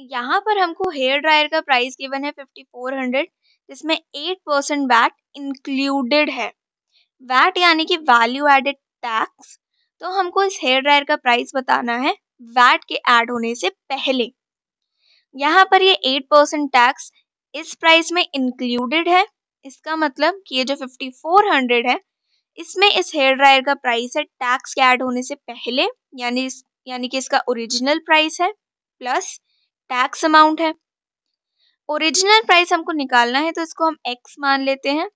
यहाँ पर हमको हेयर ड्रायर का प्राइस गिवन है फिफ्टी फोर हंड्रेड जिसमें एट परसेंट वैट इंक्लूडेड है वैट यानी कि वैल्यू एडेड टैक्स तो हमको इस हेयर ड्रायर का प्राइस बताना है वैट के ऐड होने से पहले यहाँ पर ये एट परसेंट टैक्स इस प्राइस में इंक्लूडेड है इसका मतलब कि ये जो फिफ्टी फोर हंड्रेड है इसमें इस हेयर ड्रायर का प्राइस है टैक्स के ऐड होने से पहले यानी यानी कि इसका ओरिजिनल प्राइस है प्लस टैक्स अमाउंट है ओरिजिनल प्राइस हमको निकालना है तो इसको हम एक्स मान लेते हैं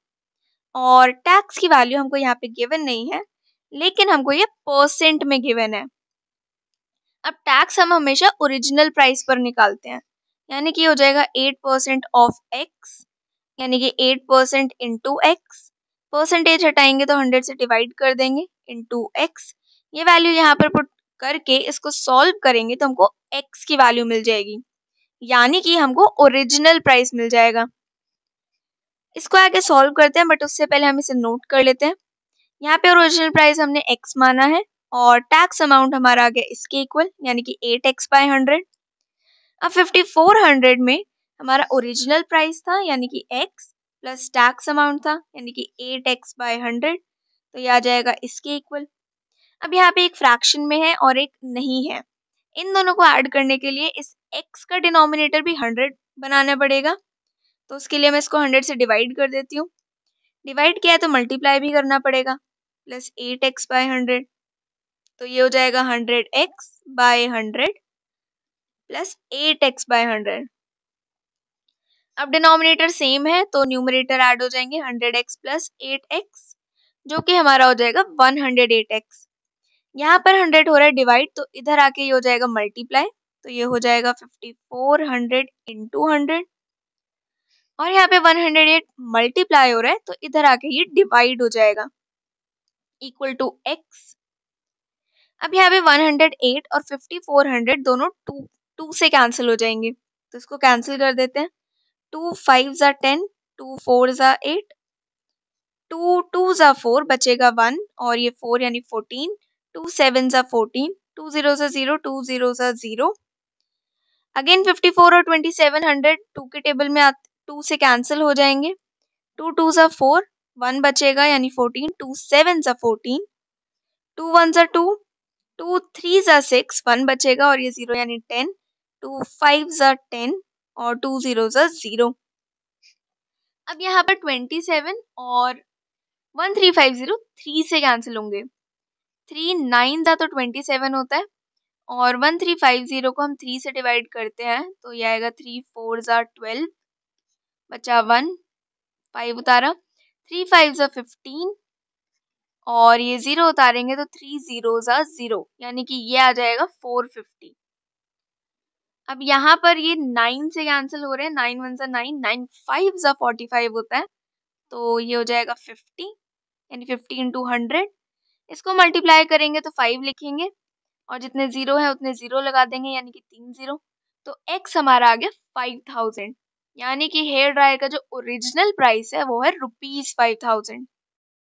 और टैक्स की वैल्यू हमको यहाँ पे गिवन नहीं है लेकिन हमको ये परसेंट में गिवन है अब टैक्स हम हमेशा ओरिजिनल प्राइस पर निकालते हैं यानी कि हो जाएगा एट परसेंट ऑफ एक्स यानी कि eight percent into X percentage हटाएंगे तो हंड्रेड से डिवाइड कर देंगे इंटू एक्स ये वैल्यू यहाँ पर पुट करके इसको सॉल्व करेंगे तो हमको एक्स की वैल्यू मिल जाएगी यानी कि हमको ओरिजिनल प्राइस मिल जाएगा इसको आगे सॉल्व करते हैं बट उससे पहले हम इसे नोट कर लेते हैं यहाँ पे ओरिजिनल प्राइस हमने एक्स माना है और टैक्स अमाउंट हमारा आ गया इसके इक्वल यानी कि एट एक्स बाय हंड्रेड अब फिफ्टी फोर हंड्रेड में हमारा ओरिजिनल प्राइस था यानी कि एक्स प्लस टैक्स अमाउंट था यानी कि एट एक्स बाय हंड्रेड तो यह आ जाएगा इसके इक्वल अब यहाँ पे एक फ्रैक्शन में है और एक नहीं है इन दोनों को ऐड करने के लिए इस x का डिनोमिनेटर भी हंड्रेड बनाना पड़ेगा तो उसके लिए मैं इसको हंड्रेड से डिवाइड कर देती हूँ डिवाइड किया तो मल्टीप्लाई भी करना पड़ेगा plus eight X by hundred तो ये हो जाएगा hundred X by hundred plus eight X by hundred अब डिनोमिनेटर सेम है तो न्यूमरेटर ऐड हो जाएंगे hundred X plus eight X जो कि हमारा हो जाएगा वन हंड्रेड एट एक्स यहाँ पर हंड्रेड हो रहा है डिवाइड तो इधर आके ये हो जाएगा मल्टीप्लाई तो ये हो जाएगा fifty four hundred two hundred और यहाँ पे वन हंड्रेड एट मल्टीप्लाई हो रहा है तो इधर आके ये डिवाइड हो जाएगा इक्वल टू एक्स अब यहाँ पे 108 और 5400 दोनों टू टू से कैंसिल हो जाएंगे तो इसको कैंसिल कर देते हैं टू फाइव ज़ा टेन टू फोर ज़ा एट टू टू ज़ा फोर बचेगा वन और ये फोर यानी फोर्टीन टू सेवन सा फोर्टीन टू जीरो सा जीरो टू जीरो सा जीरो अगेन फिफ्टी फोर और ट्वेंटी सेवन हंड्रेड टू के टेबल में टू से कैंसिल हो जाएंगे टू टू सा फोर वन बचेगा यानी फोर्टीन टू सेवन सा फोर्टीन टू वन सा टू टू थ्री सा सिक्स वन बचेगा और ये जीरो यानी टेन टू फाइव सा टेन और टू जीरो सा जीरो अब यहाँ पर ट्वेंटी सेवन और one three five zero three से कैंसिल होंगे थ्री नाइन था तो ट्वेंटी सेवन होता है और वन थ्री फाइव ज़ीरो को हम थ्री से डिवाइड करते हैं तो ये आएगा थ्री फोर ज़ा ट्वेल्व बचा वन फाइव उतारा थ्री फाइव ज़ा फिफ्टीन और ये ज़ीरो उतारेंगे तो थ्री ज़ीरो ज़ा ज़ीरो यानी कि ये आ जाएगा फोर फिफ्टी अब यहाँ पर ये नाइन से कैंसिल हो रहे हैं नाइन वन ज़ा नाइन नाइन फाइव ज़ा फोर्टी फाइव होता है तो ये हो जाएगा फिफ्टी यानी फिफ्टी इंटू हंड्रेड इसको मल्टीप्लाई करेंगे तो फाइव लिखेंगे और जितने जीरो है उतने जीरो लगा देंगे यानी कि तीन जीरो तो एक्स हमारा आ गया फाइव थाउजेंड यानी कि हेयर ड्रायर का जो ओरिजिनल प्राइस है वो है रुपीज फाइव थाउजेंड